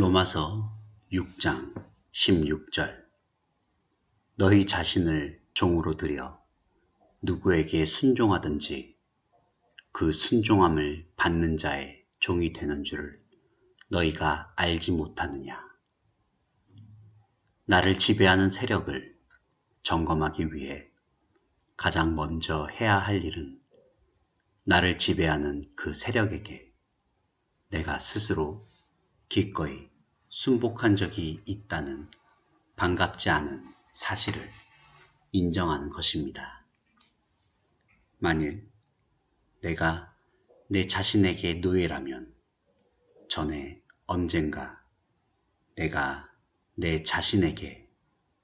로마서 6장 16절 너희 자신을 종으로 들여 누구에게 순종하든지 그 순종함을 받는 자의 종이 되는 줄을 너희가 알지 못하느냐. 나를 지배하는 세력을 점검하기 위해 가장 먼저 해야 할 일은 나를 지배하는 그 세력에게 내가 스스로 기꺼이 순복한 적이 있다는 반갑지 않은 사실을 인정하는 것입니다. 만일 내가 내 자신에게 노예라면 전에 언젠가 내가 내 자신에게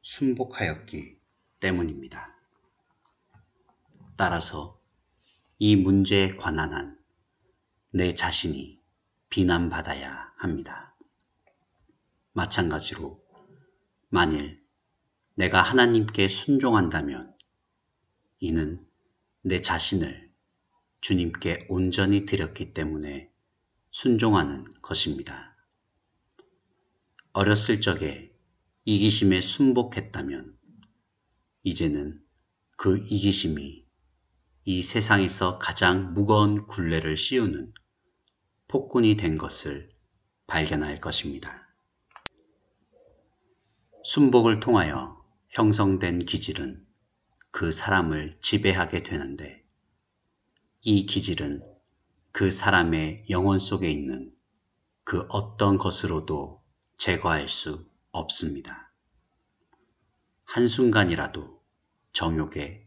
순복하였기 때문입니다. 따라서 이 문제에 관한 한 내 자신이 비난받아야 합니다. 마찬가지로 만일 내가 하나님께 순종한다면 이는 내 자신을 주님께 온전히 드렸기 때문에 순종하는 것입니다. 어렸을 적에 이기심에 순복했다면 이제는 그 이기심이 이 세상에서 가장 무거운 굴레를 씌우는 폭군이 된 것을 발견할 것입니다. 순복을 통하여 형성된 기질은 그 사람을 지배하게 되는데 이 기질은 그 사람의 영혼 속에 있는 그 어떤 것으로도 제거할 수 없습니다. 한순간이라도 정욕에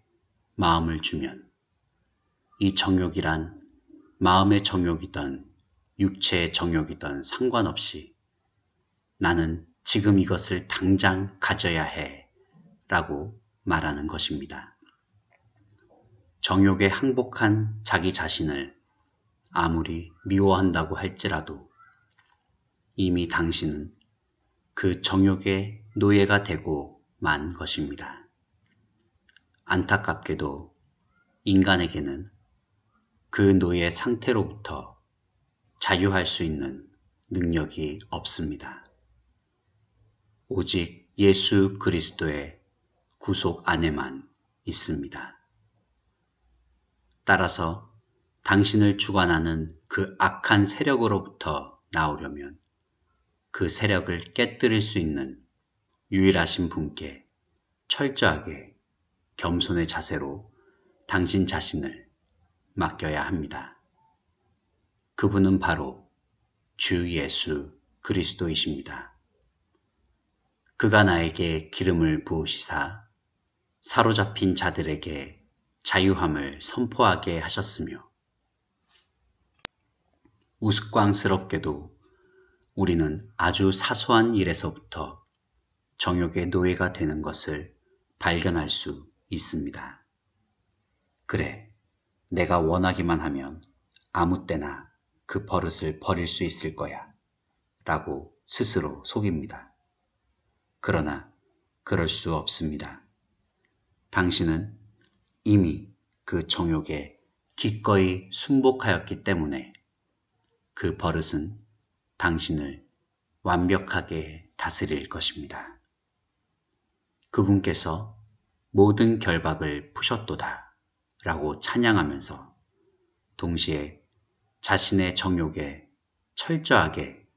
마음을 주면 이 정욕이란 마음의 정욕이든 육체의 정욕이든 상관없이 나는 지금 이것을 당장 가져야 해. 라고 말하는 것입니다. 정욕에 항복한 자기 자신을 아무리 미워한다고 할지라도 이미 당신은 그 정욕의 노예가 되고 만 것입니다. 안타깝게도 인간에게는 그 노예 상태로부터 자유할 수 있는 능력이 없습니다. 오직 예수 그리스도의 구속 안에만 있습니다. 따라서 당신을 주관하는 그 악한 세력으로부터 나오려면 그 세력을 깨뜨릴 수 있는 유일하신 분께 철저하게 겸손의 자세로 당신 자신을 맡겨야 합니다. 그분은 바로 주 예수 그리스도이십니다. 그가 나에게 기름을 부으시사 사로잡힌 자들에게 자유함을 선포하게 하셨으며 우스꽝스럽게도 우리는 아주 사소한 일에서부터 정욕의 노예가 되는 것을 발견할 수 있습니다. 그래, 내가 원하기만 하면 아무 때나 그 버릇을 버릴 수 있을 거야. 라고 스스로 속입니다. 그러나 그럴 수 없습니다. 당신은 이미 그 정욕에 기꺼이 순복하였기 때문에 그 버릇은 당신을 완벽하게 다스릴 것입니다. 그분께서 모든 결박을 푸셨도다 라고 찬양하면서 동시에 자신의 정욕에 철저하게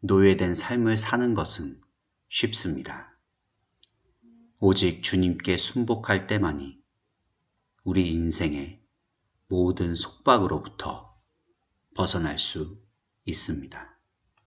노예된 삶을 사는 것은 쉽습니다. 오직 주님께 순복할 때만이 우리 인생의 모든 속박으로부터 벗어날 수 있습니다.